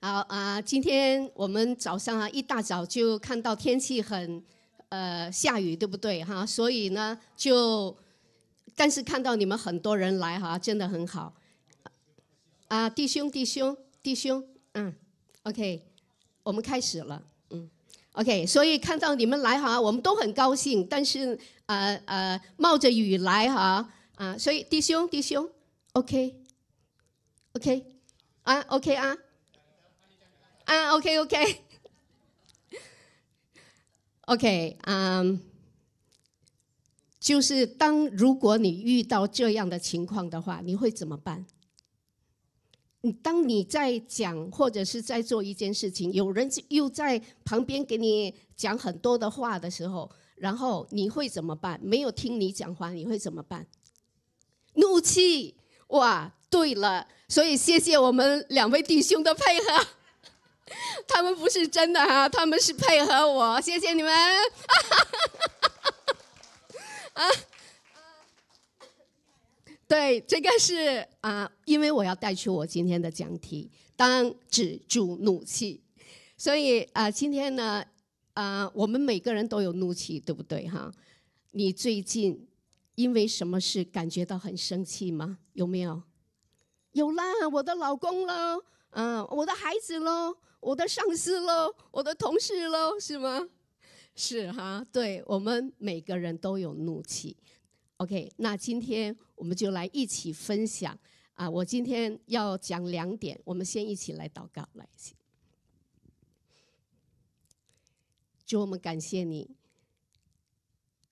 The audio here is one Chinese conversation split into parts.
好啊，今天我们早上啊一大早就看到天气很呃下雨，对不对哈？所以呢就，但是看到你们很多人来哈，真的很好。啊，弟兄弟兄弟兄，嗯，OK，我们开始了，嗯，OK，所以看到你们来哈，我们都很高兴。但是呃呃，冒着雨来哈啊，所以弟兄弟兄，OK，OK，啊 OK 啊。啊，OK，OK，OK，啊，就是当如果你遇到这样的情况的话，你会怎么办？你当你在讲或者是在做一件事情，有人又在旁边给你讲很多的话的时候，然后你会怎么办？没有听你讲话，你会怎么办？怒气，哇，对了，所以谢谢我们两位弟兄的配合。他们不是真的哈，他们是配合我，谢谢你们。啊，对，这个是啊，因为我要带出我今天的讲题，当止住怒气。所以啊，今天呢啊，我们每个人都有怒气，对不对哈？你最近因为什么事感觉到很生气吗？有没有？有啦，我的老公咯，嗯，我的孩子咯。我的上司喽，我的同事喽，是吗？是哈，对我们每个人都有怒气。OK，那今天我们就来一起分享啊！我今天要讲两点，我们先一起来祷告，来一起。主，我们感谢你。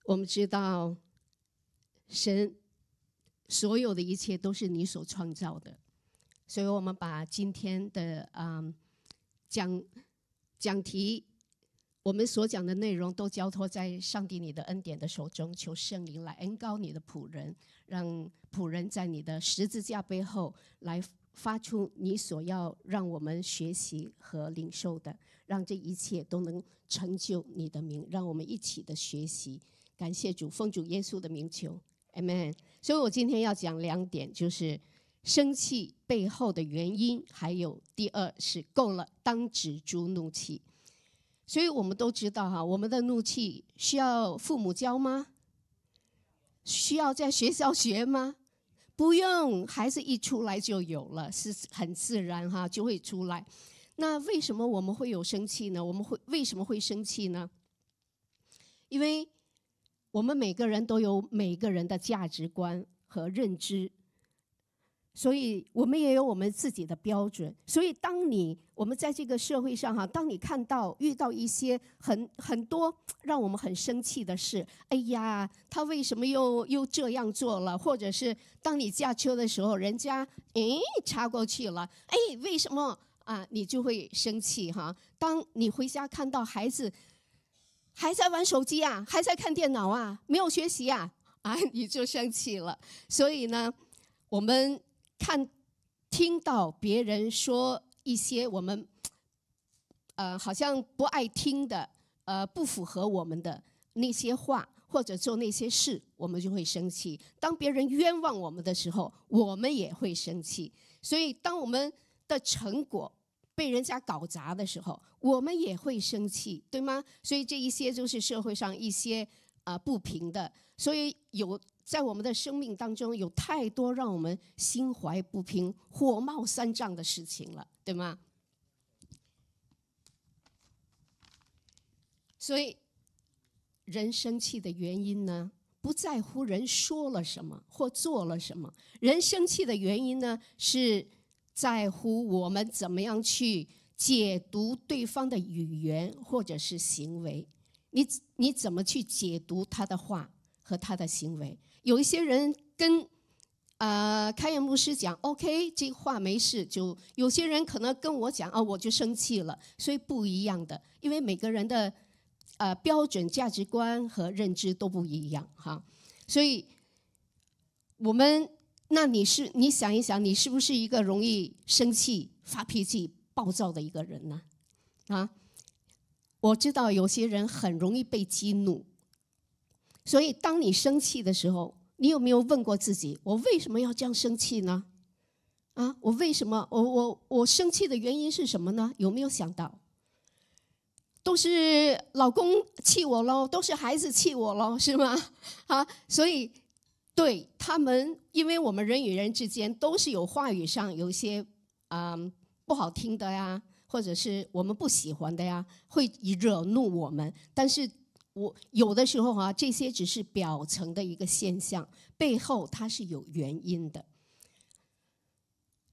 我们知道，神所有的一切都是你所创造的，所以我们把今天的啊。讲讲题，我们所讲的内容都交托在上帝你的恩典的手中，求圣灵来恩高你的仆人，让仆人在你的十字架背后来发出你所要让我们学习和领受的，让这一切都能成就你的名。让我们一起的学习，感谢主，奉主耶稣的名求，a m e n 所以我今天要讲两点，就是。生气背后的原因，还有第二是够了，当止住怒气。所以我们都知道哈，我们的怒气需要父母教吗？需要在学校学吗？不用，孩子一出来就有了，是很自然哈，就会出来。那为什么我们会有生气呢？我们会为什么会生气呢？因为我们每个人都有每个人的价值观和认知。所以我们也有我们自己的标准。所以当你我们在这个社会上哈，当你看到遇到一些很很多让我们很生气的事，哎呀，他为什么又又这样做了？或者是当你驾车的时候，人家哎插过去了，哎为什么啊？你就会生气哈。当你回家看到孩子还在玩手机啊，还在看电脑啊，没有学习啊，啊你就生气了。所以呢，我们。看，听到别人说一些我们，呃，好像不爱听的，呃，不符合我们的那些话或者做那些事，我们就会生气。当别人冤枉我们的时候，我们也会生气。所以，当我们的成果被人家搞砸的时候，我们也会生气，对吗？所以，这一些就是社会上一些啊不平的。所以有。在我们的生命当中，有太多让我们心怀不平、火冒三丈的事情了，对吗？所以，人生气的原因呢，不在乎人说了什么或做了什么。人生气的原因呢，是在乎我们怎么样去解读对方的语言或者是行为。你你怎么去解读他的话和他的行为？有一些人跟呃开元牧师讲，OK，这话没事。就有些人可能跟我讲，啊，我就生气了。所以不一样的，因为每个人的呃标准、价值观和认知都不一样哈。所以我们那你是你想一想，你是不是一个容易生气、发脾气、暴躁的一个人呢？啊，我知道有些人很容易被激怒，所以当你生气的时候。你有没有问过自己，我为什么要这样生气呢？啊，我为什么？我我我生气的原因是什么呢？有没有想到？都是老公气我喽，都是孩子气我喽，是吗？啊，所以对他们，因为我们人与人之间都是有话语上有一些啊不好听的呀，或者是我们不喜欢的呀，会惹怒我们，但是。我有的时候哈，这些只是表层的一个现象，背后它是有原因的。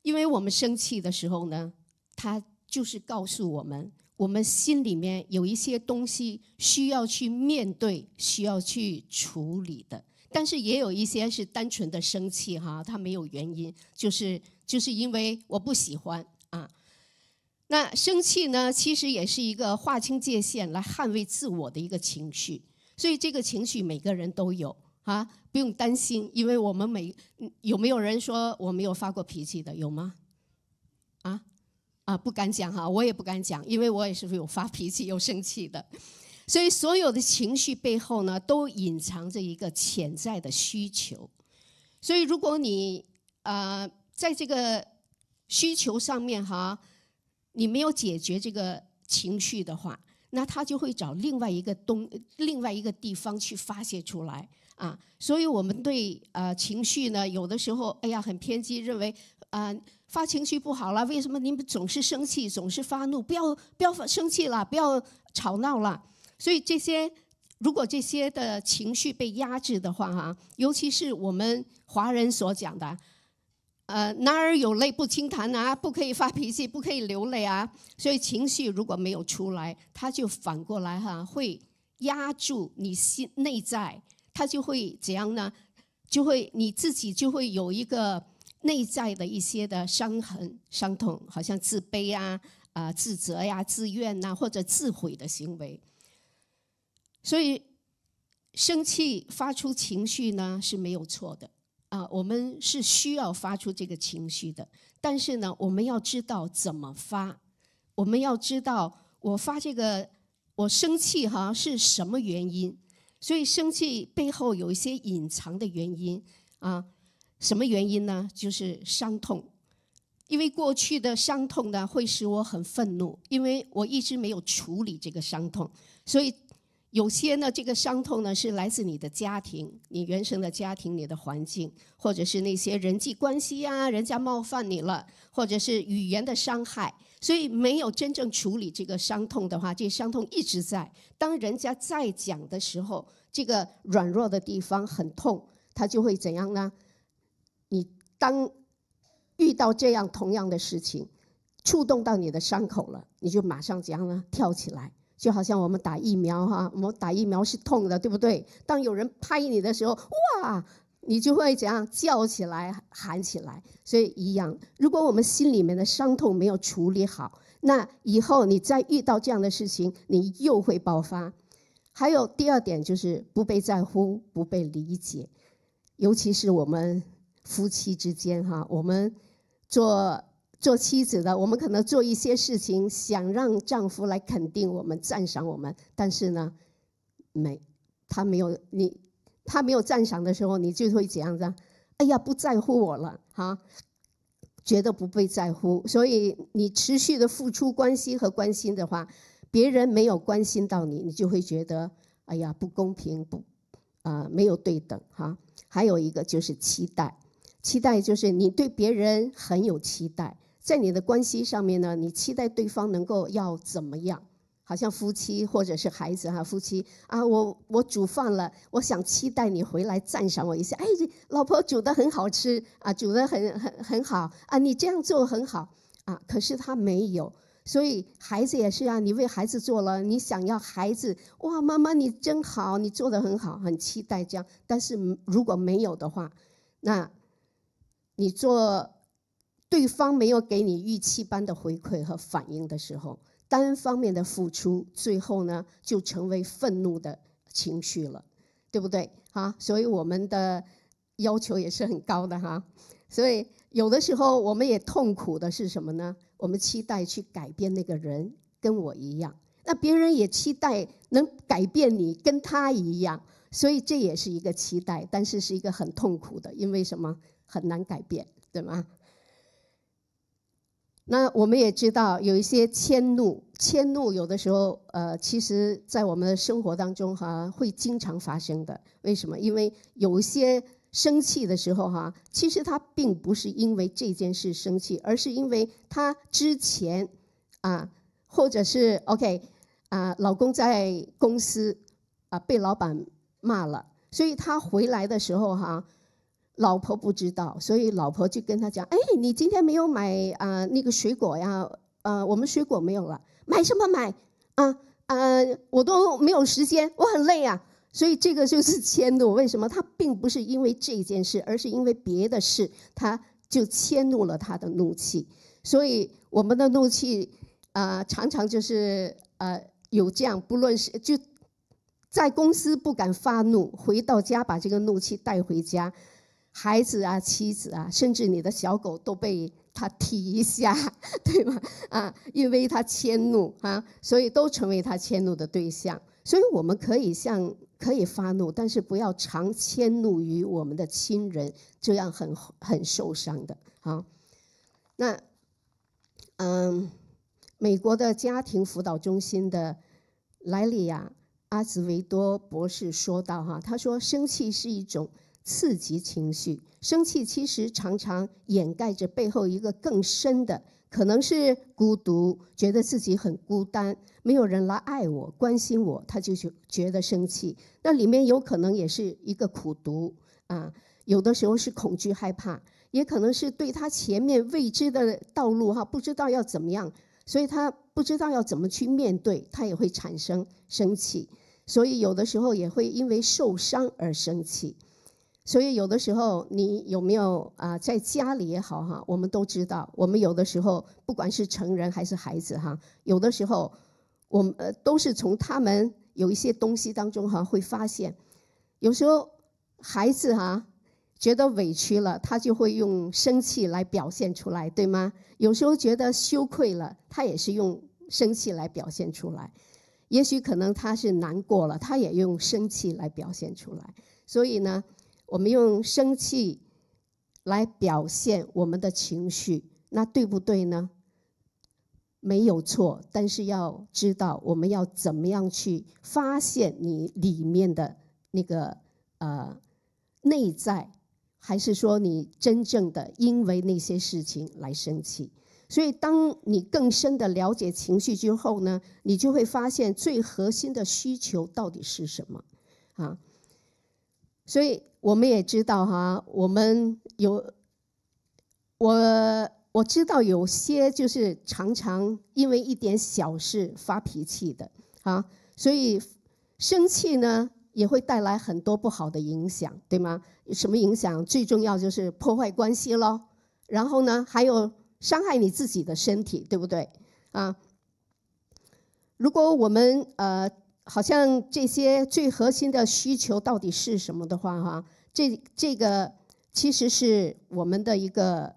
因为我们生气的时候呢，它就是告诉我们，我们心里面有一些东西需要去面对，需要去处理的。但是也有一些是单纯的生气哈，它没有原因，就是就是因为我不喜欢啊。那生气呢，其实也是一个划清界限、来捍卫自我的一个情绪，所以这个情绪每个人都有啊，不用担心，因为我们每有没有人说我没有发过脾气的，有吗？啊啊，不敢讲哈，我也不敢讲，因为我也是有发脾气、有生气的，所以所有的情绪背后呢，都隐藏着一个潜在的需求，所以如果你啊，在这个需求上面哈。你没有解决这个情绪的话，那他就会找另外一个东另外一个地方去发泄出来啊。所以，我们对呃情绪呢，有的时候哎呀很偏激，认为啊发情绪不好了，为什么你们总是生气，总是发怒？不要不要生气了，不要吵闹了。所以这些如果这些的情绪被压制的话，哈，尤其是我们华人所讲的。呃，男儿有泪不轻弹啊，不可以发脾气，不可以流泪啊。所以情绪如果没有出来，他就反过来哈，会压住你心内在，他就会怎样呢？就会你自己就会有一个内在的一些的伤痕、伤痛，好像自卑啊、啊自责呀、自怨呐，或者自毁的行为。所以生气发出情绪呢是没有错的。啊，我们是需要发出这个情绪的，但是呢，我们要知道怎么发，我们要知道我发这个我生气哈是什么原因，所以生气背后有一些隐藏的原因啊，什么原因呢？就是伤痛，因为过去的伤痛呢会使我很愤怒，因为我一直没有处理这个伤痛，所以。有些呢，这个伤痛呢是来自你的家庭，你原生的家庭、你的环境，或者是那些人际关系啊，人家冒犯你了，或者是语言的伤害。所以没有真正处理这个伤痛的话，这伤痛一直在。当人家再讲的时候，这个软弱的地方很痛，他就会怎样呢？你当遇到这样同样的事情，触动到你的伤口了，你就马上怎样呢？跳起来。就好像我们打疫苗哈，我们打疫苗是痛的，对不对？当有人拍你的时候，哇，你就会怎样叫起来、喊起来。所以一样，如果我们心里面的伤痛没有处理好，那以后你再遇到这样的事情，你又会爆发。还有第二点就是不被在乎、不被理解，尤其是我们夫妻之间哈，我们做。做妻子的，我们可能做一些事情，想让丈夫来肯定我们、赞赏我们，但是呢，没，他没有你，他没有赞赏的时候，你就会怎样子？哎呀，不在乎我了哈，觉得不被在乎。所以你持续的付出关心和关心的话，别人没有关心到你，你就会觉得哎呀，不公平，不啊，没有对等哈。还有一个就是期待，期待就是你对别人很有期待。在你的关系上面呢，你期待对方能够要怎么样？好像夫妻或者是孩子哈，夫妻啊，我我煮饭了，我想期待你回来赞赏我一下。哎，老婆煮的很好吃啊，煮的很很很好啊，你这样做很好啊。可是他没有，所以孩子也是啊，你为孩子做了，你想要孩子哇，妈妈你真好，你做的很好，很期待这样。但是如果没有的话，那你做。对方没有给你预期般的回馈和反应的时候，单方面的付出，最后呢就成为愤怒的情绪了，对不对啊？所以我们的要求也是很高的哈。所以有的时候我们也痛苦的是什么呢？我们期待去改变那个人，跟我一样；那别人也期待能改变你，跟他一样。所以这也是一个期待，但是是一个很痛苦的，因为什么？很难改变，对吗？那我们也知道，有一些迁怒，迁怒有的时候，呃，其实在我们的生活当中哈，会经常发生的。为什么？因为有一些生气的时候哈，其实他并不是因为这件事生气，而是因为他之前，啊，或者是 OK，啊，老公在公司啊被老板骂了，所以他回来的时候哈。老婆不知道，所以老婆就跟他讲：“哎，你今天没有买啊那个水果呀？呃，我们水果没有了，买什么买？啊啊，我都没有时间，我很累啊。”所以这个就是迁怒。为什么？他并不是因为这件事，而是因为别的事，他就迁怒了他的怒气。所以我们的怒气，啊，常常就是呃，有这样，不论是就在公司不敢发怒，回到家把这个怒气带回家。”孩子啊，妻子啊，甚至你的小狗都被他踢一下，对吗？啊，因为他迁怒啊，所以都成为他迁怒的对象。所以我们可以像可以发怒，但是不要常迁怒于我们的亲人，这样很很受伤的啊。那嗯，美国的家庭辅导中心的莱利亚阿兹维多博士说到哈，他说生气是一种。刺激情绪，生气其实常常掩盖着背后一个更深的，可能是孤独，觉得自己很孤单，没有人来爱我、关心我，他就觉觉得生气。那里面有可能也是一个苦读啊，有的时候是恐惧、害怕，也可能是对他前面未知的道路哈，不知道要怎么样，所以他不知道要怎么去面对，他也会产生生气。所以有的时候也会因为受伤而生气。所以有的时候你有没有啊，在家里也好哈，我们都知道，我们有的时候不管是成人还是孩子哈，有的时候我们呃都是从他们有一些东西当中哈会发现，有时候孩子哈觉得委屈了，他就会用生气来表现出来，对吗？有时候觉得羞愧了，他也是用生气来表现出来，也许可能他是难过了，他也用生气来表现出来，所以呢。我们用生气来表现我们的情绪，那对不对呢？没有错，但是要知道，我们要怎么样去发现你里面的那个呃内在，还是说你真正的因为那些事情来生气？所以，当你更深的了解情绪之后呢，你就会发现最核心的需求到底是什么，啊。所以我们也知道哈，我们有我我知道有些就是常常因为一点小事发脾气的啊，所以生气呢也会带来很多不好的影响，对吗？什么影响？最重要就是破坏关系咯，然后呢还有伤害你自己的身体，对不对啊？如果我们呃。好像这些最核心的需求到底是什么的话，哈，这这个其实是我们的一个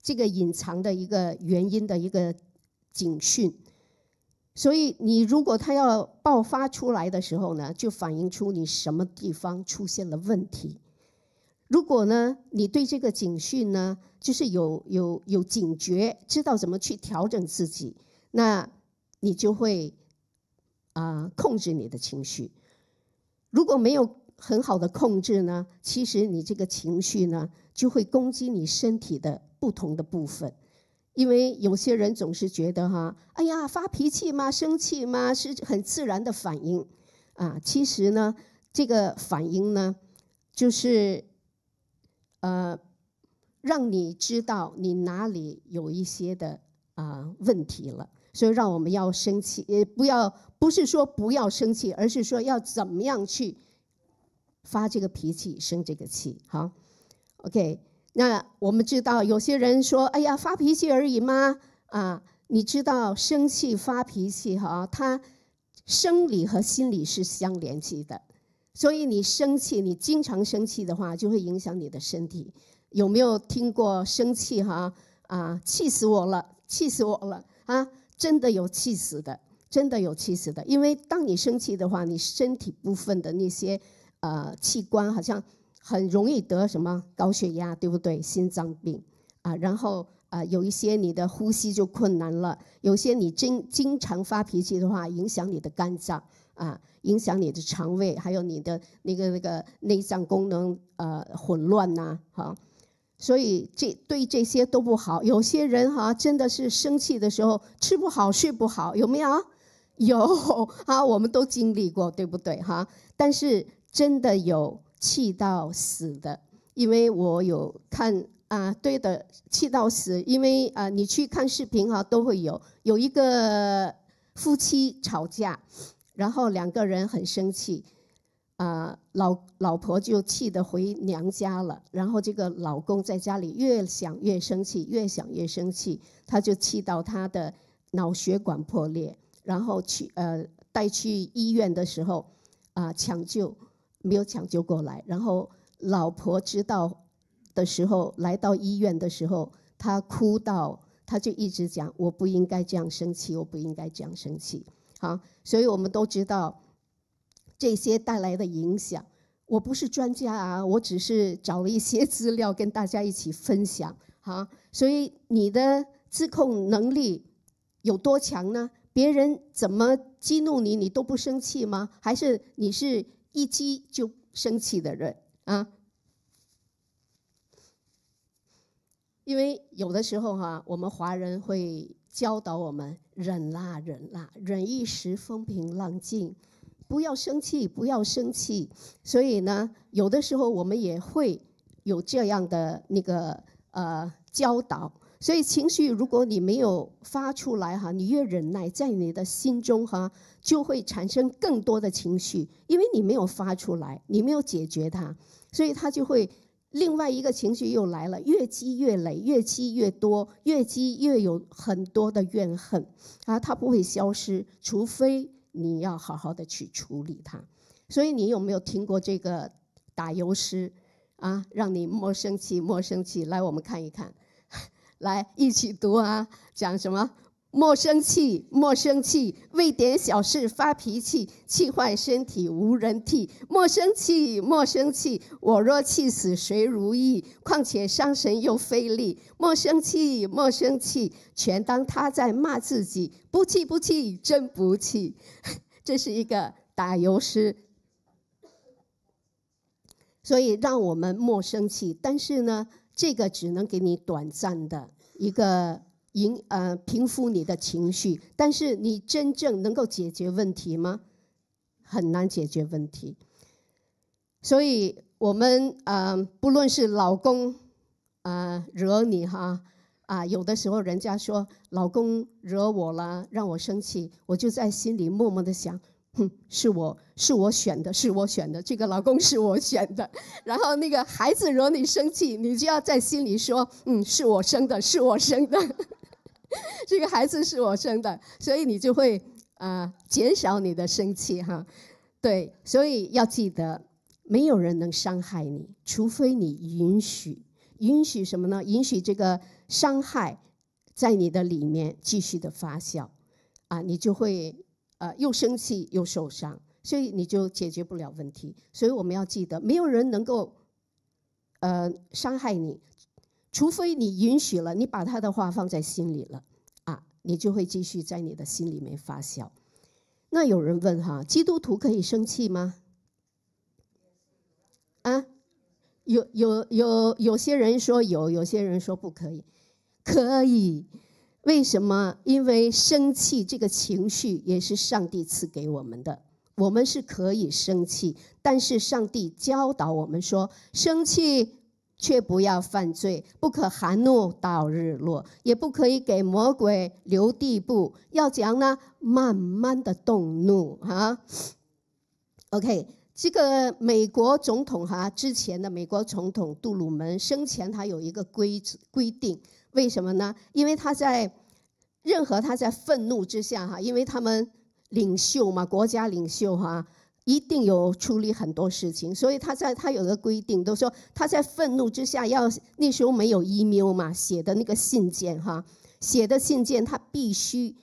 这个隐藏的一个原因的一个警讯。所以，你如果它要爆发出来的时候呢，就反映出你什么地方出现了问题。如果呢，你对这个警讯呢，就是有有有警觉，知道怎么去调整自己，那你就会。啊，控制你的情绪。如果没有很好的控制呢，其实你这个情绪呢，就会攻击你身体的不同的部分。因为有些人总是觉得哈，哎呀，发脾气嘛，生气嘛，是很自然的反应啊。其实呢，这个反应呢，就是呃，让你知道你哪里有一些的啊问题了。所以，让我们要生气，也不要不是说不要生气，而是说要怎么样去发这个脾气，生这个气。好，OK。那我们知道，有些人说：“哎呀，发脾气而已嘛。”啊，你知道，生气发脾气哈，它生理和心理是相联系的。所以，你生气，你经常生气的话，就会影响你的身体。有没有听过生气哈？啊，气死我了，气死我了啊！真的有气死的，真的有气死的。因为当你生气的话，你身体部分的那些，呃，器官好像很容易得什么高血压，对不对？心脏病啊，然后啊，有一些你的呼吸就困难了，有些你经经常发脾气的话，影响你的肝脏啊，影响你的肠胃，还有你的那个那个内脏功能呃混乱呐，哈。所以这对这些都不好。有些人哈，真的是生气的时候吃不好睡不好，有没有？有啊，我们都经历过，对不对？哈，但是真的有气到死的，因为我有看啊，对的，气到死。因为啊，你去看视频啊，都会有有一个夫妻吵架，然后两个人很生气。啊，老老婆就气得回娘家了。然后这个老公在家里越想越生气，越想越生气，他就气到他的脑血管破裂。然后去呃带去医院的时候，啊抢救没有抢救过来。然后老婆知道的时候，来到医院的时候，她哭到，她就一直讲：“我不应该这样生气，我不应该这样生气。”好，所以我们都知道。这些带来的影响，我不是专家啊，我只是找了一些 资料跟大家一起分享哈。所以你的自控能力有多强呢？别人怎么激怒你，你都不生气吗？还是你是一激就生气的人啊？因为有的时候哈，我们华人会教导我们忍啦，忍啦，忍一时风平浪静。不要生气，不要生气。所以呢，有的时候我们也会有这样的那个呃教导。所以情绪，如果你没有发出来哈，你越忍耐，在你的心中哈，就会产生更多的情绪，因为你没有发出来，你没有解决它，所以它就会另外一个情绪又来了，越积越累，越积越多，越积越有很多的怨恨啊，它不会消失，除非。你要好好的去处理它，所以你有没有听过这个打油诗啊？让你莫生气，莫生气。来，我们看一看，来一起读啊，讲什么？莫生气，莫生气，为点小事发脾气，气坏身体无人替。莫生气，莫生气，我若气死谁如意？况且伤神又费力。莫生气，莫生气，全当他在骂自己，不气不气，真不气。这是一个打油诗，所以让我们莫生气。但是呢，这个只能给你短暂的一个。平呃平复你的情绪，但是你真正能够解决问题吗？很难解决问题。所以我们呃不论是老公呃惹你哈啊，有的时候人家说老公惹我了，让我生气，我就在心里默默的想，哼，是我是我选的，是我选的这个老公是我选的。然后那个孩子惹你生气，你就要在心里说，嗯，是我生的，是我生的。这个孩子是我生的，所以你就会啊减少你的生气哈，对，所以要记得，没有人能伤害你，除非你允许，允许什么呢？允许这个伤害在你的里面继续的发酵，啊，你就会呃又生气又受伤，所以你就解决不了问题。所以我们要记得，没有人能够呃伤害你，除非你允许了，你把他的话放在心里了。你就会继续在你的心里面发酵。那有人问哈，基督徒可以生气吗？啊，有有有，有些人说有，有些人说不可以。可以？为什么？因为生气这个情绪也是上帝赐给我们的，我们是可以生气，但是上帝教导我们说，生气。却不要犯罪，不可含怒到日落，也不可以给魔鬼留地步。要讲呢，慢慢的动怒哈。OK，这个美国总统哈，之前的美国总统杜鲁门生前他有一个规规定，为什么呢？因为他在任何他在愤怒之下哈，因为他们领袖嘛，国家领袖哈。一定有处理很多事情，所以他在他有个规定，都说他在愤怒之下要那时候没有 email 嘛，写的那个信件哈，写的信件他必须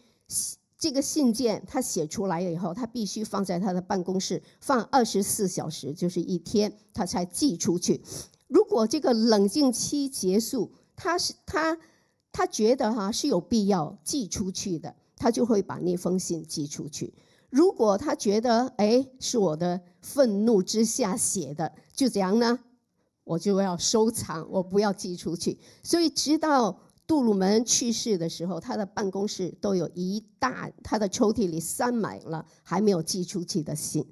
这个信件他写出来了以后，他必须放在他的办公室放二十四小时，就是一天他才寄出去。如果这个冷静期结束，他是他他觉得哈是有必要寄出去的，他就会把那封信寄出去。如果他觉得哎是我的愤怒之下写的，就怎样呢，我就要收藏，我不要寄出去。所以，直到杜鲁门去世的时候，他的办公室都有一大他的抽屉里塞满了还没有寄出去的信。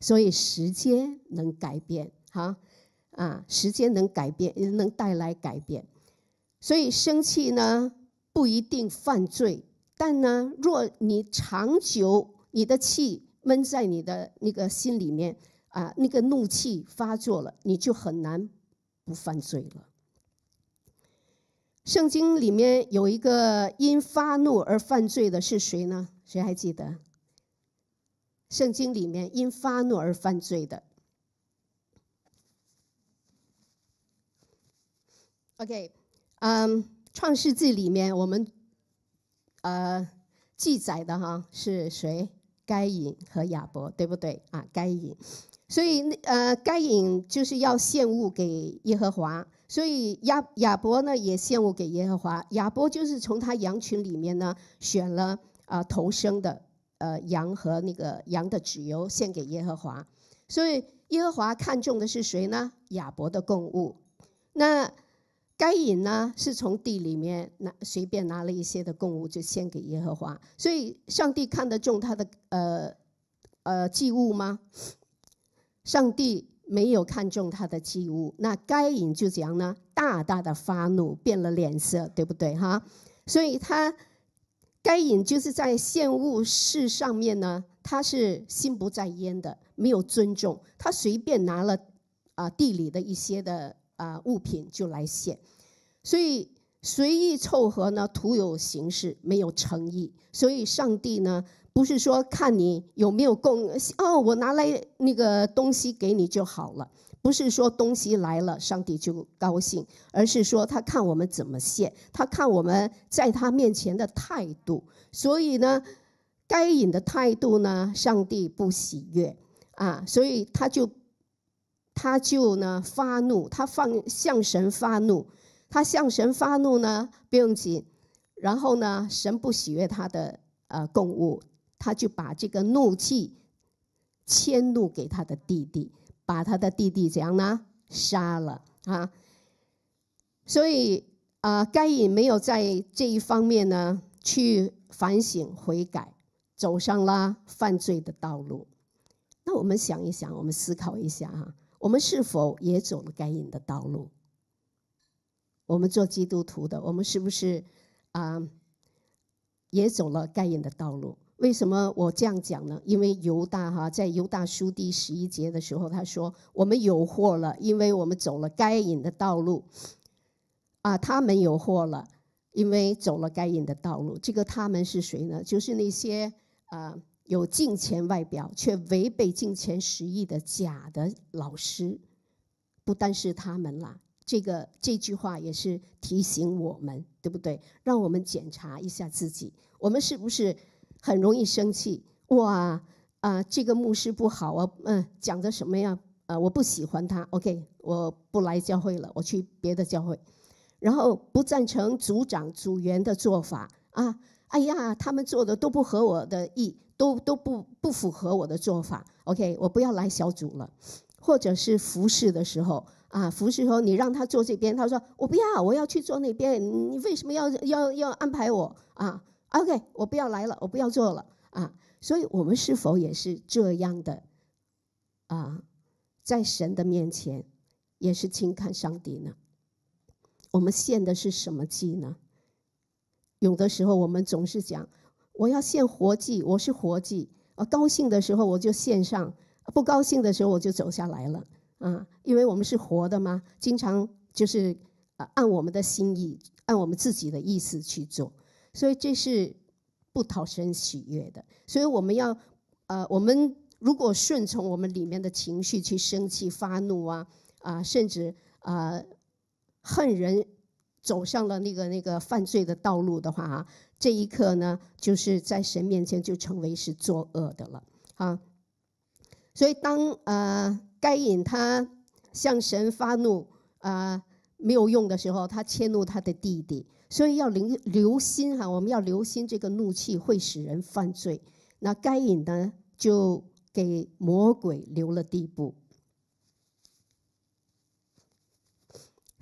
所以，时间能改变，哈啊，时间能改变，能带来改变。所以，生气呢不一定犯罪，但呢，若你长久。你的气闷在你的那个心里面啊，那个怒气发作了，你就很难不犯罪了。圣经里面有一个因发怒而犯罪的是谁呢？谁还记得？圣经里面因发怒而犯罪的。OK，嗯，创世纪里面我们呃记载的哈是谁？该隐和亚伯，对不对啊？该隐，所以那呃，该隐就是要献物给耶和华，所以亚亚伯呢也献物给耶和华。亚伯就是从他羊群里面呢选了啊头生的呃羊和那个羊的脂油献给耶和华，所以耶和华看中的是谁呢？亚伯的供物。那。该隐呢，是从地里面拿随便拿了一些的供物就献给耶和华，所以上帝看得中他的呃呃祭物吗？上帝没有看中他的祭物，那该隐就怎样呢？大大的发怒，变了脸色，对不对哈？所以，他该隐就是在献物事上面呢，他是心不在焉的，没有尊重，他随便拿了啊地里的一些的。啊，物品就来献，所以随意凑合呢，徒有形式，没有诚意。所以上帝呢，不是说看你有没有供哦，我拿来那个东西给你就好了，不是说东西来了上帝就高兴，而是说他看我们怎么献，他看我们在他面前的态度。所以呢，该隐的态度呢，上帝不喜悦啊，所以他就。他就呢发怒，他放向神发怒，他向神发怒呢，不用紧。然后呢，神不喜悦他的呃供物，他就把这个怒气迁怒给他的弟弟，把他的弟弟怎样呢？杀了啊！所以啊，该隐没有在这一方面呢去反省悔改，走上了犯罪的道路。那我们想一想，我们思考一下哈。我们是否也走了该隐的道路？我们做基督徒的，我们是不是啊也走了该隐的道路？为什么我这样讲呢？因为犹大哈在犹大书第十一节的时候，他说：“我们有祸了，因为我们走了该隐的道路。”啊，他们有祸了，因为走了该隐的道路。这个他们是谁呢？就是那些啊。有金钱外表却违背金钱实意的假的老师，不单是他们啦。这个这句话也是提醒我们，对不对？让我们检查一下自己，我们是不是很容易生气？哇啊，这个牧师不好啊，嗯，讲的什么样？呃，我不喜欢他。OK，我不来教会了，我去别的教会。然后不赞成组长组员的做法啊。哎呀，他们做的都不合我的意，都都不不符合我的做法。OK，我不要来小组了，或者是服侍的时候啊，服侍时候你让他坐这边，他说我不要，我要去坐那边。你为什么要要要安排我啊？OK，我不要来了，我不要做了啊。所以我们是否也是这样的啊？在神的面前也是轻看上帝呢？我们献的是什么祭呢？有的时候我们总是讲，我要献活祭，我是活祭我高兴的时候我就献上，不高兴的时候我就走下来了啊。因为我们是活的嘛，经常就是呃按我们的心意，按我们自己的意思去做，所以这是不讨神喜悦的。所以我们要，呃，我们如果顺从我们里面的情绪去生气、发怒啊啊，甚至啊，恨人。走上了那个那个犯罪的道路的话啊，这一刻呢，就是在神面前就成为是作恶的了啊。所以当呃该隐他向神发怒啊没有用的时候，他迁怒他的弟弟。所以要留留心哈，我们要留心这个怒气会使人犯罪。那该隐呢，就给魔鬼留了地步。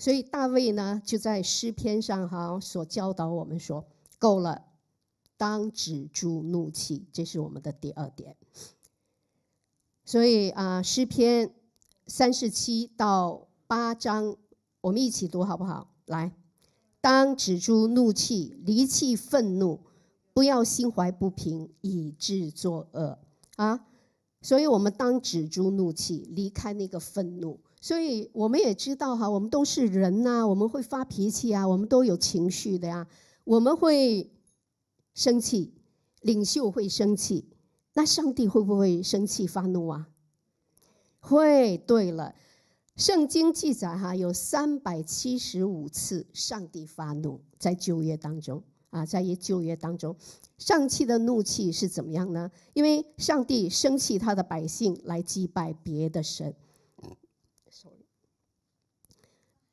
所以大卫呢，就在诗篇上哈所教导我们说，够了，当止住怒气，这是我们的第二点。所以啊，诗篇三十七到八章，我们一起读好不好？来，当止住怒气，离弃愤怒，不要心怀不平，以致作恶啊。所以我们当止住怒气，离开那个愤怒。所以我们也知道哈，我们都是人呐，我们会发脾气啊，我们都有情绪的呀，我们会生气，领袖会生气，那上帝会不会生气发怒啊？会。对了，圣经记载哈，有三百七十五次上帝发怒在旧约当中啊，在旧约当中，上帝的怒气是怎么样呢？因为上帝生气他的百姓来祭拜别的神。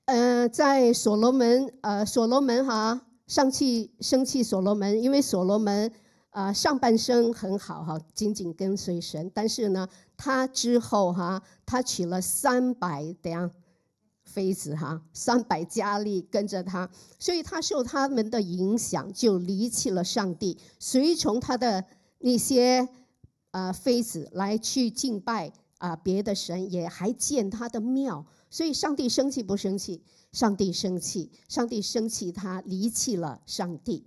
嗯，在所罗门，呃，所罗门哈，上气，生气，所罗门，因为所罗门啊，上半生很好哈，紧紧跟随神，但是呢，他之后哈，他娶了三百的样妃子哈，三百佳丽跟着他，所以他受他们的影响就离弃了上帝，随从他的那些啊妃子来去敬拜啊别的神，也还建他的庙。所以，上帝生气不生气？上帝生气，上帝生气，他离弃了上帝。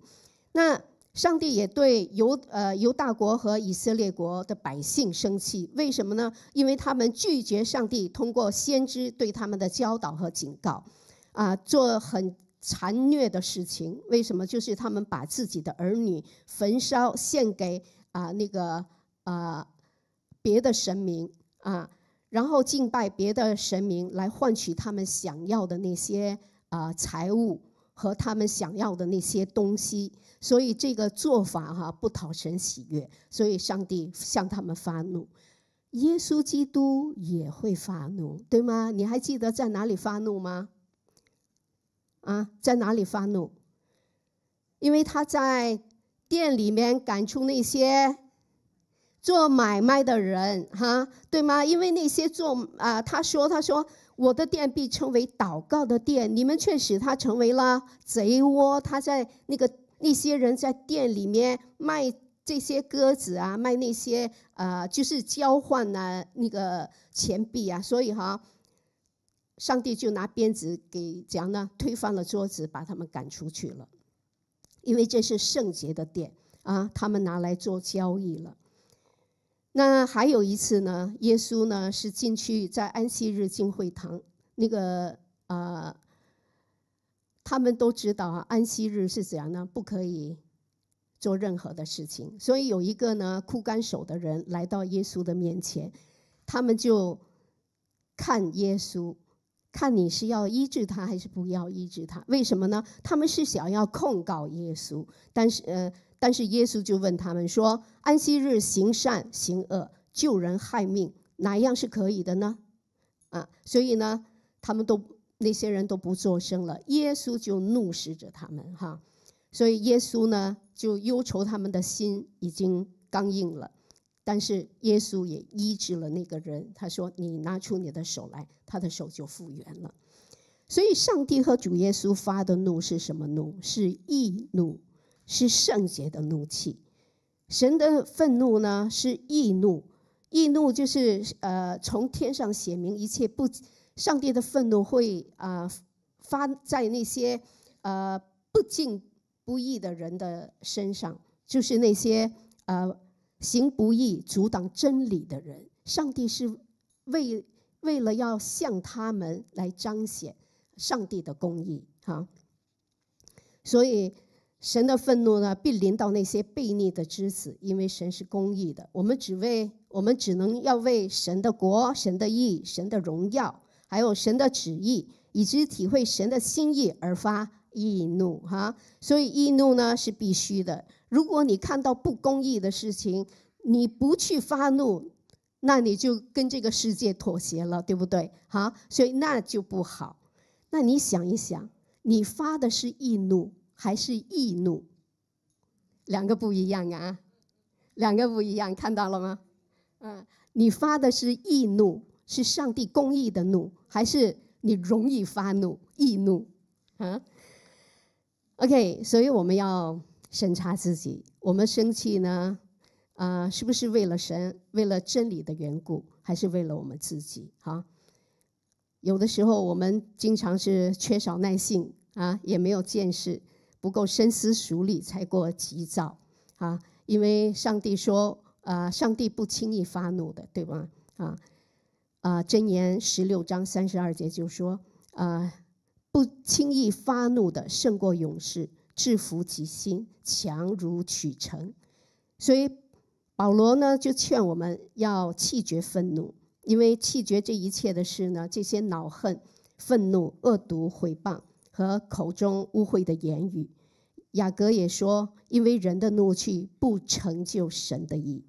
那上帝也对犹呃犹大国和以色列国的百姓生气，为什么呢？因为他们拒绝上帝通过先知对他们的教导和警告，啊，做很残虐的事情。为什么？就是他们把自己的儿女焚烧献给啊那个啊别的神明啊。然后敬拜别的神明，来换取他们想要的那些啊财物和他们想要的那些东西。所以这个做法哈不讨神喜悦，所以上帝向他们发怒，耶稣基督也会发怒，对吗？你还记得在哪里发怒吗？啊，在哪里发怒？因为他在店里面赶出那些。做买卖的人，哈，对吗？因为那些做啊，他说，他说，我的店被称为祷告的店，你们却使他成为了贼窝。他在那个那些人在店里面卖这些鸽子啊，卖那些呃，就是交换呢那个钱币啊。所以哈，上帝就拿鞭子给怎样呢？推翻了桌子，把他们赶出去了，因为这是圣洁的店啊，他们拿来做交易了。那还有一次呢，耶稣呢是进去在安息日进会堂，那个呃，他们都知道啊，安息日是怎样呢，不可以做任何的事情。所以有一个呢枯干手的人来到耶稣的面前，他们就看耶稣，看你是要医治他还是不要医治他？为什么呢？他们是想要控告耶稣，但是呃。但是耶稣就问他们说：“安息日行善行恶，救人害命，哪一样是可以的呢？”啊，所以呢，他们都那些人都不作声了。耶稣就怒视着他们哈。所以耶稣呢，就忧愁他们的心已经刚硬了。但是耶稣也医治了那个人，他说：“你拿出你的手来。”他的手就复原了。所以，上帝和主耶稣发的怒是什么怒？是易怒。是圣洁的怒气，神的愤怒呢？是易怒，易怒就是呃，从天上显明一切不。上帝的愤怒会啊发在那些呃不敬不义的人的身上，就是那些呃行不义、阻挡真理的人。上帝是为为了要向他们来彰显上帝的公义哈，所以。神的愤怒呢，并临到那些悖逆的之子，因为神是公义的。我们只为我们只能要为神的国、神的义、神的荣耀，还有神的旨意，以及体会神的心意而发易怒哈。所以易怒呢是必须的。如果你看到不公义的事情，你不去发怒，那你就跟这个世界妥协了，对不对？好，所以那就不好。那你想一想，你发的是易怒。还是易怒，两个不一样啊，两个不一样，看到了吗？嗯，你发的是易怒，是上帝公义的怒，还是你容易发怒、易怒？啊，OK，所以我们要审查自己，我们生气呢，啊，是不是为了神、为了真理的缘故，还是为了我们自己？哈，有的时候我们经常是缺少耐性啊，也没有见识。不够深思熟虑，才过急躁啊！因为上帝说，啊，上帝不轻易发怒的，对吧？啊啊，箴言十六章三十二节就说，啊，不轻易发怒的胜过勇士，制服己心强如取城。所以保罗呢，就劝我们要弃绝愤怒，因为弃绝这一切的事呢，这些恼恨、愤怒、恶毒、毁谤。和口中污秽的言语，雅各也说：“因为人的怒气不成就神的意。”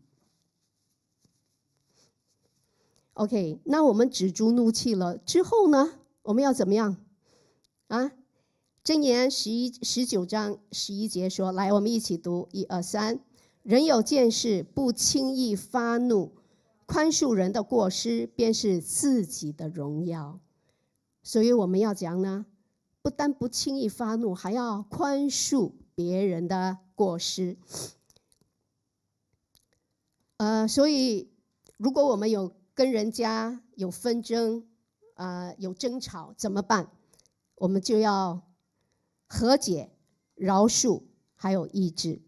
OK，那我们止住怒气了之后呢？我们要怎么样？啊，《箴言》十一十九章十一节说：“来，我们一起读，一二三。人有见识，不轻易发怒，宽恕人的过失，便是自己的荣耀。”所以我们要讲呢。不但不轻易发怒，还要宽恕别人的过失。呃，所以如果我们有跟人家有纷争，啊，有争吵，怎么办？我们就要和解、饶恕，还有抑制。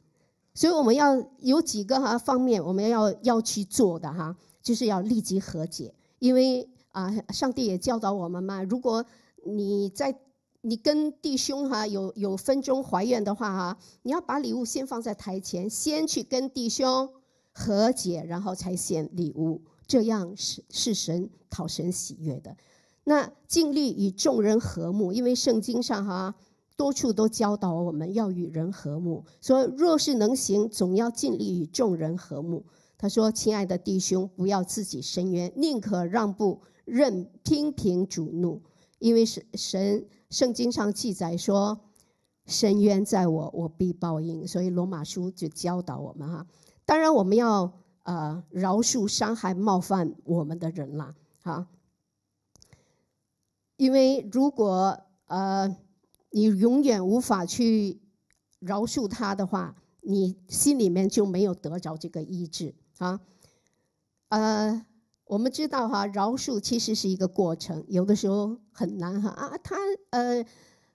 所以我们要有几个哈、方面，我们要要去做的哈，就是要立即和解，因为啊，上帝也教导我们嘛。如果你在你跟弟兄哈有有分钟怀怨的话哈，你要把礼物先放在台前，先去跟弟兄和解，然后才献礼物，这样是是神讨神喜悦的。那尽力与众人和睦，因为圣经上哈多处都教导我们要与人和睦，说若是能行，总要尽力与众人和睦。他说：“亲爱的弟兄，不要自己伸冤，宁可让步，任听凭主怒。”因为神神圣经上记载说，深渊在我，我必报应。所以罗马书就教导我们哈，当然我们要呃饶恕伤害冒犯我们的人了哈。因为如果呃你永远无法去饶恕他的话，你心里面就没有得着这个医治啊，呃。我们知道哈，饶恕其实是一个过程，有的时候很难哈啊，他呃，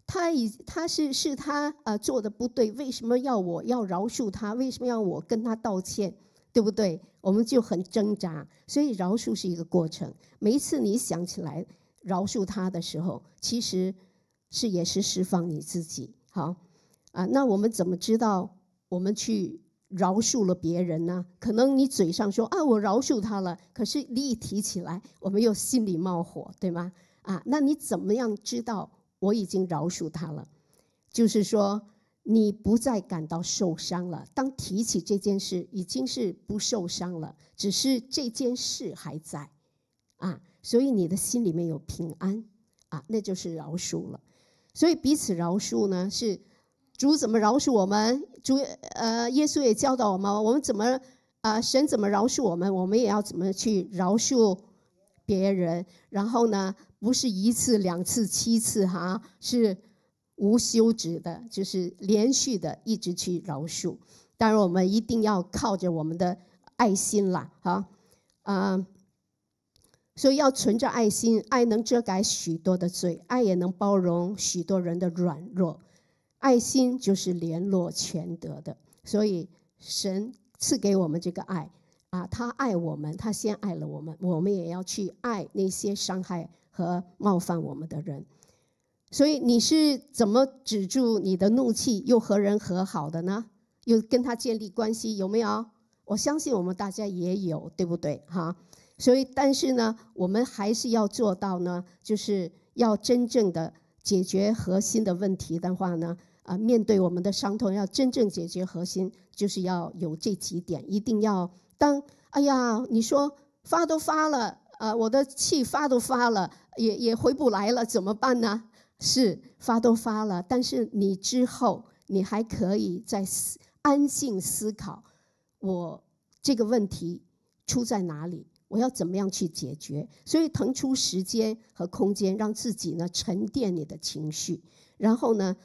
他以他是是他呃做的不对，为什么要我要饶恕他？为什么要我跟他道歉？对不对？我们就很挣扎，所以饶恕是一个过程。每一次你想起来饶恕他的时候，其实是也是释放你自己，好啊。那我们怎么知道我们去？饶恕了别人呢？可能你嘴上说啊，我饶恕他了，可是你一提起来，我们又心里冒火，对吗？啊，那你怎么样知道我已经饶恕他了？就是说，你不再感到受伤了。当提起这件事，已经是不受伤了，只是这件事还在啊，所以你的心里面有平安啊，那就是饶恕了。所以彼此饶恕呢，是。主怎么饶恕我们？主呃，耶稣也教导我们，我们怎么啊？神怎么饶恕我们？我们也要怎么去饶恕别人？然后呢？不是一次、两次、七次哈，是无休止的，就是连续的，一直去饶恕。当然，我们一定要靠着我们的爱心啦，哈啊。所以要存着爱心，爱能遮盖许多的罪，爱也能包容许多人的软弱。爱心就是联络全德的，所以神赐给我们这个爱啊，他爱我们，他先爱了我们，我们也要去爱那些伤害和冒犯我们的人。所以你是怎么止住你的怒气，又和人和好的呢？又跟他建立关系，有没有？我相信我们大家也有，对不对？哈，所以但是呢，我们还是要做到呢，就是要真正的。解决核心的问题的话呢，啊，面对我们的伤痛，要真正解决核心，就是要有这几点，一定要当哎呀，你说发都发了，啊，我的气发都发了，也也回不来了，怎么办呢？是发都发了，但是你之后你还可以再思安静思考，我这个问题出在哪里？我要怎么样去解决？所以腾出时间和空间，让自己呢沉淀你的情绪，然后呢，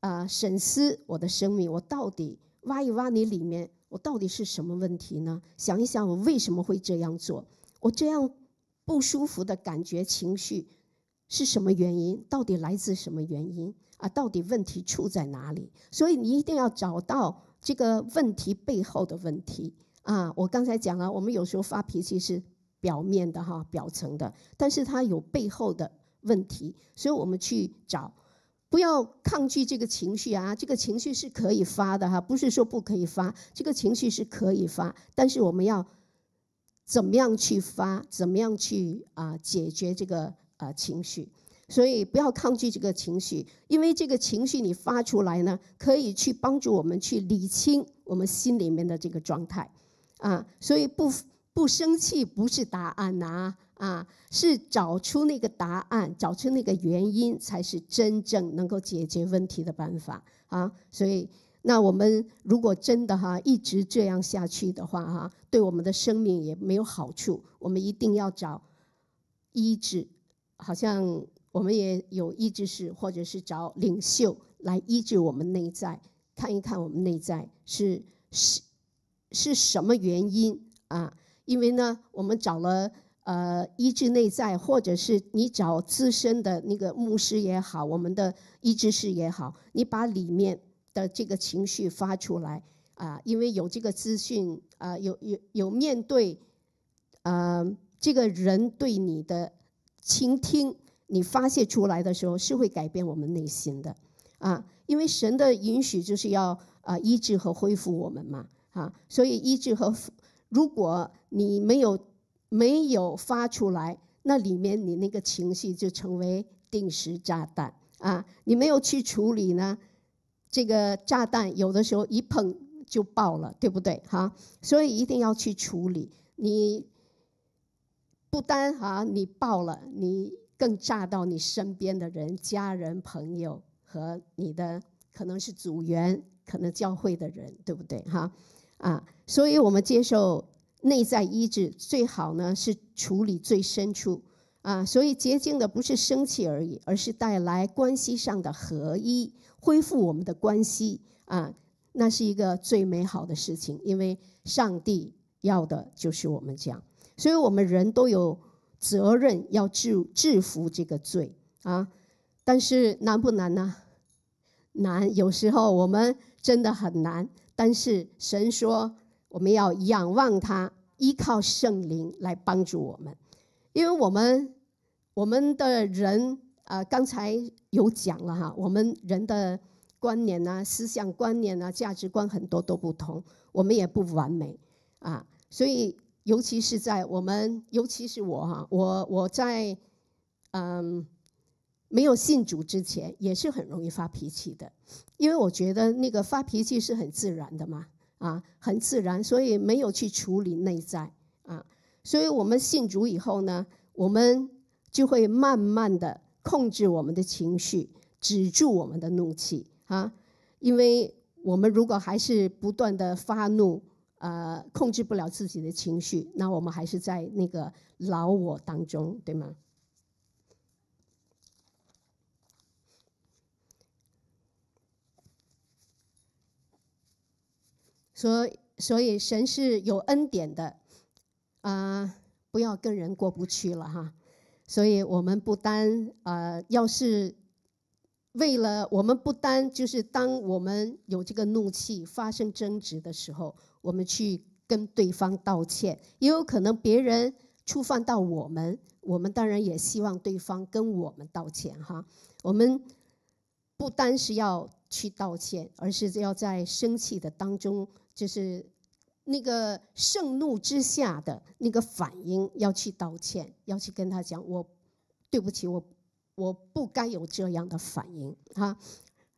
啊，审视我的生命，我到底挖一挖你里面，我到底是什么问题呢？想一想，我为什么会这样做？我这样不舒服的感觉、情绪是什么原因？到底来自什么原因？啊，到底问题出在哪里？所以你一定要找到这个问题背后的问题。啊，我刚才讲了，我们有时候发脾气是表面的哈，表层的，但是它有背后的问题，所以我们去找，不要抗拒这个情绪啊，这个情绪是可以发的哈，不是说不可以发，这个情绪是可以发，但是我们要怎么样去发，怎么样去啊解决这个啊情绪，所以不要抗拒这个情绪，因为这个情绪你发出来呢，可以去帮助我们去理清我们心里面的这个状态。啊，所以不不生气不是答案呐，啊，是找出那个答案，找出那个原因，才是真正能够解决问题的办法啊。所以，那我们如果真的哈一直这样下去的话哈，对我们的生命也没有好处。我们一定要找医治，好像我们也有医治室，或者是找领袖来医治我们内在，看一看我们内在是是。是什么原因啊？因为呢，我们找了呃医治内在，或者是你找自身的那个牧师也好，我们的医治师也好，你把里面的这个情绪发出来啊，因为有这个资讯啊，有有有面对啊，这个人对你的倾听，你发泄出来的时候是会改变我们内心的啊，因为神的允许就是要啊医治和恢复我们嘛。啊，所以医治和如果你没有没有发出来，那里面你那个情绪就成为定时炸弹啊！你没有去处理呢，这个炸弹有的时候一碰就爆了，对不对？哈，所以一定要去处理。你不单啊，你爆了，你更炸到你身边的人、家人、朋友和你的可能是组员、可能教会的人，对不对？哈。啊，所以，我们接受内在医治最好呢，是处理最深处。啊，所以，洁净的不是生气而已，而是带来关系上的合一，恢复我们的关系。啊，那是一个最美好的事情，因为上帝要的就是我们这样。所以，我们人都有责任要制制服这个罪。啊，但是难不难呢？难，有时候我们真的很难。但是神说，我们要仰望他，依靠圣灵来帮助我们，因为我们，我们的人啊，刚才有讲了哈，我们人的观念啊、思想观念啊、价值观很多都不同，我们也不完美啊，所以尤其是在我们，尤其是我哈，我我在嗯。没有信主之前也是很容易发脾气的，因为我觉得那个发脾气是很自然的嘛，啊，很自然，所以没有去处理内在啊，所以我们信主以后呢，我们就会慢慢的控制我们的情绪，止住我们的怒气啊，因为我们如果还是不断的发怒，呃，控制不了自己的情绪，那我们还是在那个老我当中，对吗？所所以，神是有恩典的，啊，不要跟人过不去了哈。所以我们不单呃，要是为了我们不单就是当我们有这个怒气发生争执的时候，我们去跟对方道歉，也有可能别人触犯到我们，我们当然也希望对方跟我们道歉哈。我们不单是要去道歉，而是要在生气的当中。就是那个盛怒之下的那个反应，要去道歉，要去跟他讲，我对不起我，我不该有这样的反应，哈！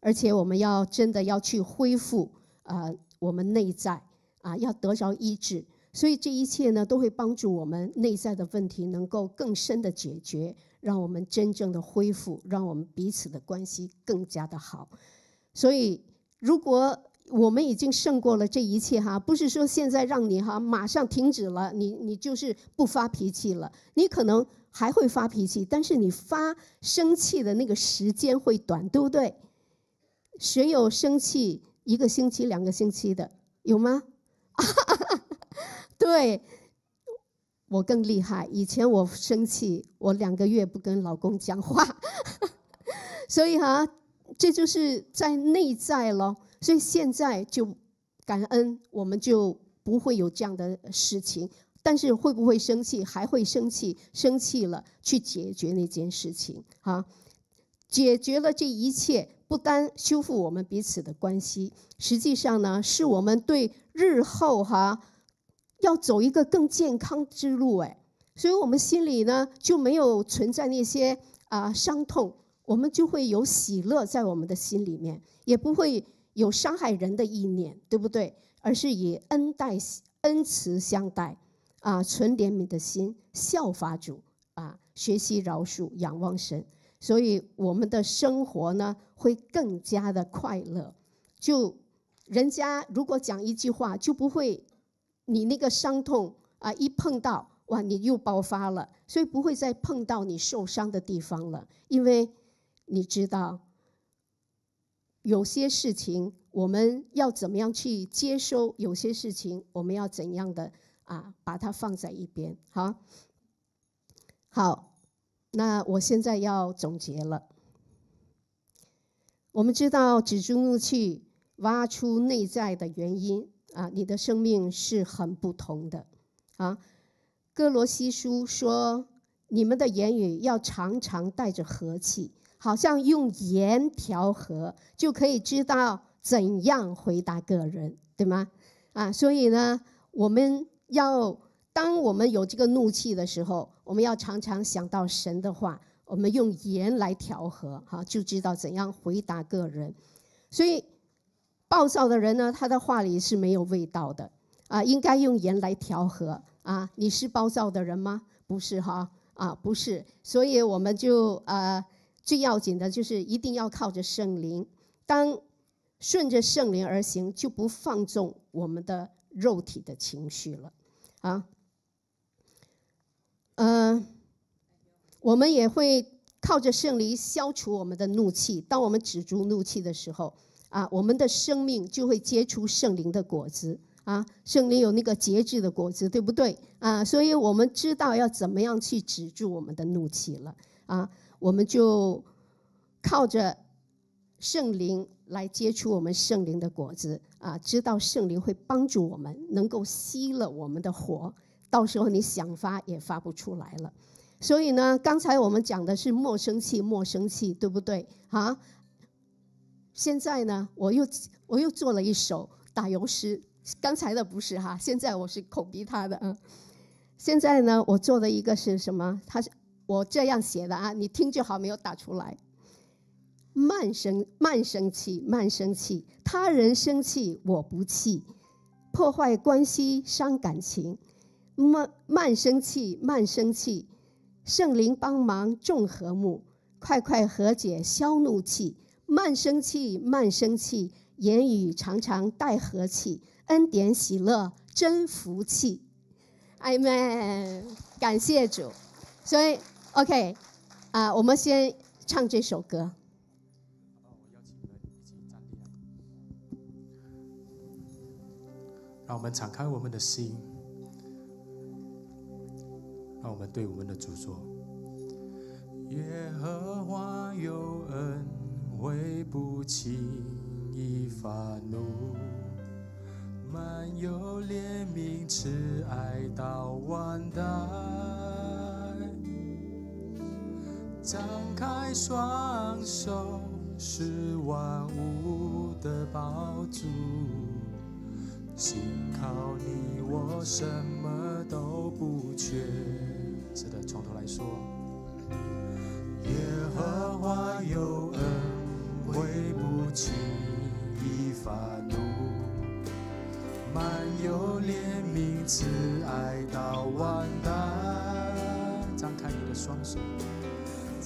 而且我们要真的要去恢复，啊，我们内在啊要得着医治，所以这一切呢都会帮助我们内在的问题能够更深的解决，让我们真正的恢复，让我们彼此的关系更加的好。所以如果我们已经胜过了这一切哈，不是说现在让你哈马上停止了，你你就是不发脾气了，你可能还会发脾气，但是你发生气的那个时间会短，对不对？谁有生气一个星期、两个星期的？有吗？哈哈哈！对，我更厉害。以前我生气，我两个月不跟老公讲话，所以哈，这就是在内在喽。所以现在就感恩，我们就不会有这样的事情。但是会不会生气？还会生气，生气了去解决那件事情啊！解决了这一切，不单修复我们彼此的关系，实际上呢，是我们对日后哈要走一个更健康之路。哎，所以我们心里呢就没有存在那些啊伤痛，我们就会有喜乐在我们的心里面，也不会。有伤害人的意念，对不对？而是以恩待、恩慈相待，啊，纯怜悯的心，效法主，啊，学习饶恕，仰望神，所以我们的生活呢，会更加的快乐。就人家如果讲一句话，就不会你那个伤痛啊，一碰到哇，你又爆发了，所以不会再碰到你受伤的地方了，因为你知道。有些事情我们要怎么样去接收？有些事情我们要怎样的啊？把它放在一边，好。好，那我现在要总结了。我们知道，只住怒去挖出内在的原因啊，你的生命是很不同的。啊，《哥罗西书》说：“你们的言语要常常带着和气。”好像用盐调和就可以知道怎样回答个人，对吗？啊，所以呢，我们要当我们有这个怒气的时候，我们要常常想到神的话，我们用盐来调和，哈，就知道怎样回答个人。所以，暴躁的人呢，他的话里是没有味道的，啊，应该用盐来调和。啊，你是暴躁的人吗？不是哈，啊，不是。所以我们就呃。最要紧的就是一定要靠着圣灵，当顺着圣灵而行，就不放纵我们的肉体的情绪了，啊，嗯，我们也会靠着圣灵消除我们的怒气。当我们止住怒气的时候，啊，我们的生命就会结出圣灵的果子，啊，圣灵有那个节制的果子，对不对？啊，所以我们知道要怎么样去止住我们的怒气了，啊。我们就靠着圣灵来接触我们圣灵的果子啊，知道圣灵会帮助我们，能够熄了我们的火。到时候你想发也发不出来了。所以呢，刚才我们讲的是莫生气，莫生气，对不对啊？现在呢，我又我又做了一首打油诗，刚才的不是哈，现在我是口逼他的啊。现在呢，我做的一个是什么？他是。我这样写的啊，你听就好，没有打出来。慢生慢生气，慢生气，他人生气我不气，破坏关系伤感情。慢慢生气，慢生气，圣灵帮忙众和睦，快快和解消怒气。慢生气，慢生气，言语常常带和气，恩典喜乐真福气。阿门，感谢主。所以。OK，啊，我们先唱这首歌。让我们敞开我们的心，让我们对我们的主说：耶和华有恩，为不轻易发怒，满有怜悯，慈爱到万代。张开双手，是万物的宝珠，依靠你，我什么都不缺。是的，从头来说。耶和华有恩惠，不轻易发怒，满有怜悯，慈爱到万代。张开你的双手。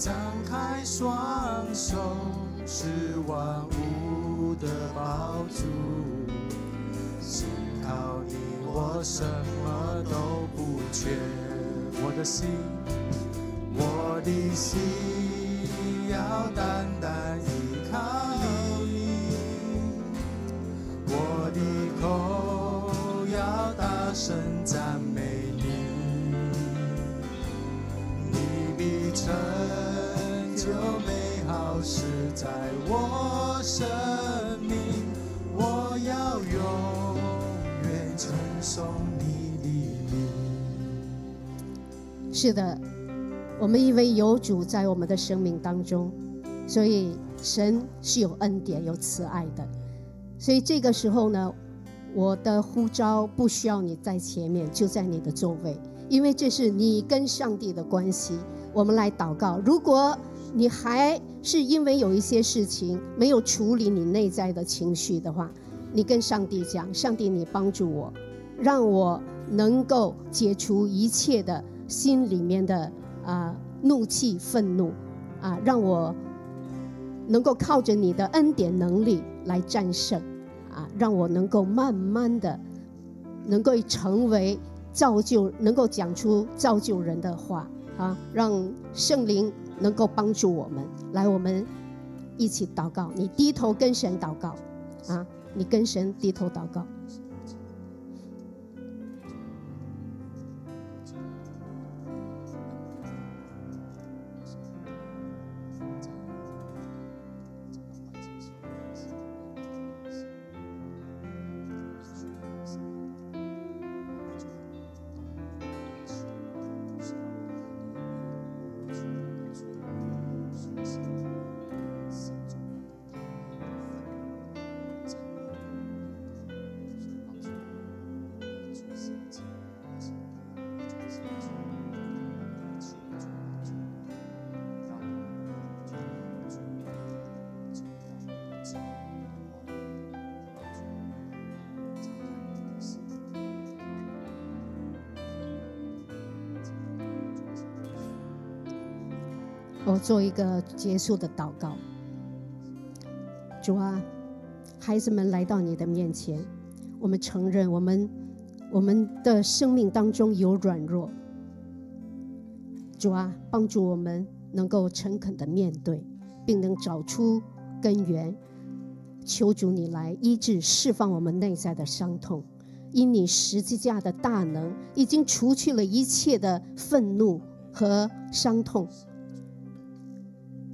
张开双手，是万物的宝珠，是靠你，我什么都不缺。我的心，我的心，要单单依靠你。我的口，要大声赞美你。你必成。就美好是在我生命，我要永远称颂你的名。是的，我们因为有主在我们的生命当中，所以神是有恩典、有慈爱的。所以这个时候呢，我的呼召不需要你在前面，就在你的座位，因为这是你跟上帝的关系。我们来祷告，如果。你还是因为有一些事情没有处理，你内在的情绪的话，你跟上帝讲：“上帝，你帮助我，让我能够解除一切的心里面的啊怒气、愤怒啊，让我能够靠着你的恩典能力来战胜啊，让我能够慢慢的能够成为造就，能够讲出造就人的话啊，让圣灵。”能够帮助我们来，我们一起祷告。你低头跟神祷告啊，你跟神低头祷告。我做一个结束的祷告。主啊，孩子们来到你的面前，我们承认我们我们的生命当中有软弱。主啊，帮助我们能够诚恳的面对，并能找出根源，求主你来医治、释放我们内在的伤痛。因你十字架的大能已经除去了一切的愤怒和伤痛。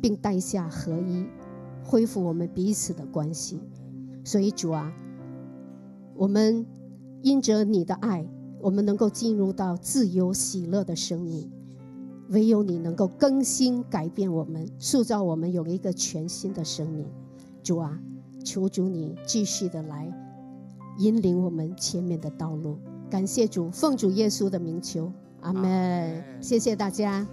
并带下合一，恢复我们彼此的关系。所以主啊，我们因着你的爱，我们能够进入到自由喜乐的生命。唯有你能够更新、改变我们，塑造我们有一个全新的生命。主啊，求主你继续的来引领我们前面的道路。感谢主，奉主耶稣的名求，阿门。谢谢大家。